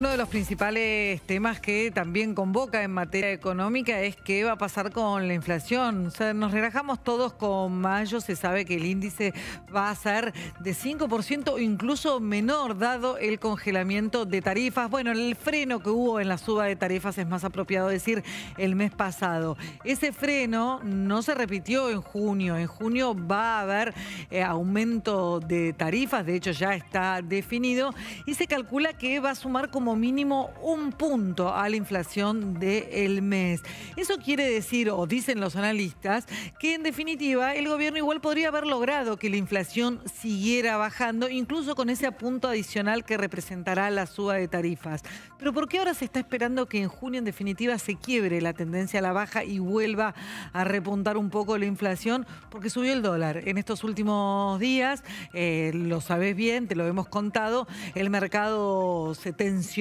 Uno de los principales temas que también convoca en materia económica es qué va a pasar con la inflación. O sea, nos relajamos todos con mayo, se sabe que el índice va a ser de 5% o incluso menor, dado el congelamiento de tarifas. Bueno, el freno que hubo en la suba de tarifas es más apropiado decir el mes pasado. Ese freno no se repitió en junio. En junio va a haber eh, aumento de tarifas, de hecho ya está definido, y se calcula que va a sumar como mínimo un punto a la inflación del mes. Eso quiere decir, o dicen los analistas, que en definitiva el gobierno igual podría haber logrado que la inflación siguiera bajando, incluso con ese apunto adicional que representará la suba de tarifas. Pero ¿por qué ahora se está esperando que en junio en definitiva se quiebre la tendencia a la baja y vuelva a repuntar un poco la inflación? Porque subió el dólar en estos últimos días, eh, lo sabes bien, te lo hemos contado, el mercado se tensionó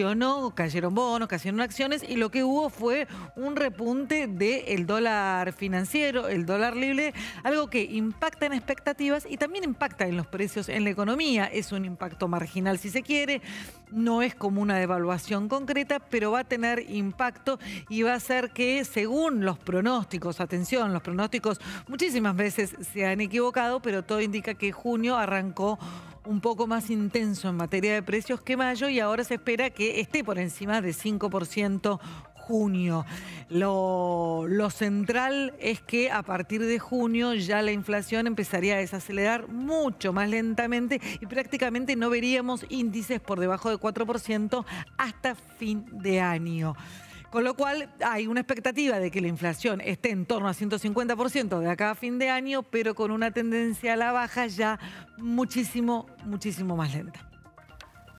cayeron bonos, cayeron acciones y lo que hubo fue un repunte del dólar financiero, el dólar libre, algo que impacta en expectativas y también impacta en los precios en la economía. Es un impacto marginal si se quiere, no es como una devaluación concreta, pero va a tener impacto y va a hacer que según los pronósticos, atención, los pronósticos muchísimas veces se han equivocado, pero todo indica que junio arrancó un poco más intenso en materia de precios que mayo y ahora se espera que esté por encima de 5% junio. Lo, central es que a partir de junio ya la inflación empezaría a desacelerar mucho más lentamente y prácticamente no veríamos índices por debajo de 4% hasta fin de año. Con lo cual hay una expectativa de que la inflación esté en torno a 150% de acá a fin de año, pero con una tendencia a la baja ya muchísimo, muchísimo más lenta.